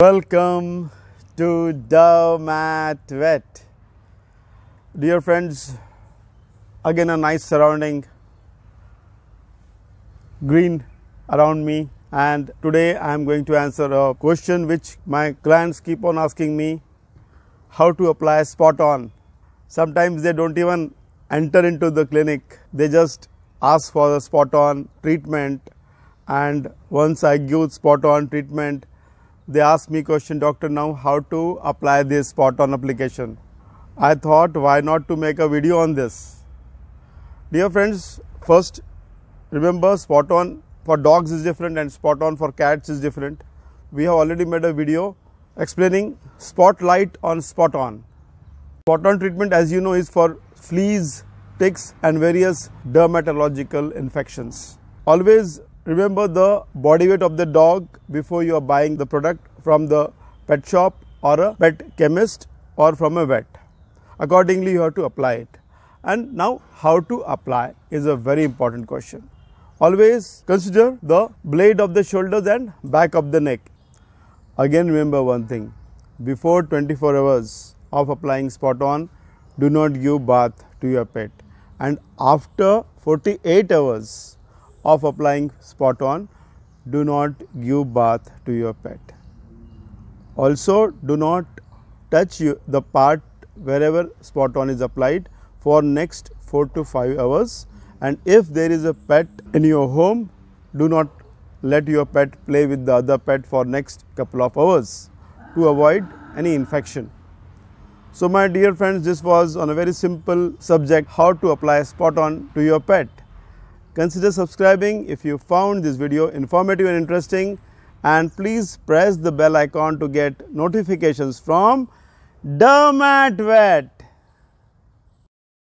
Welcome to the Mat Dear friends, again a nice surrounding, green around me. And today I am going to answer a question which my clients keep on asking me how to apply spot on. Sometimes they don't even enter into the clinic, they just ask for the spot on treatment. And once I give spot on treatment, they asked me question, doctor, now how to apply this spot-on application. I thought, why not to make a video on this? Dear friends, first, remember spot-on for dogs is different and spot-on for cats is different. We have already made a video explaining spotlight on spot-on. Spot-on treatment, as you know, is for fleas, ticks and various dermatological infections. Always Remember the body weight of the dog before you are buying the product from the pet shop or a pet chemist or from a vet. Accordingly, you have to apply it. And now, how to apply is a very important question. Always consider the blade of the shoulders and back of the neck. Again, remember one thing before 24 hours of applying spot on, do not give bath to your pet. And after 48 hours, of applying spot on do not give bath to your pet. Also do not touch the part wherever spot on is applied for next 4 to 5 hours and if there is a pet in your home do not let your pet play with the other pet for next couple of hours to avoid any infection. So my dear friends this was on a very simple subject how to apply spot on to your pet. Consider subscribing if you found this video informative and interesting and please press the bell icon to get notifications from Dermatvet.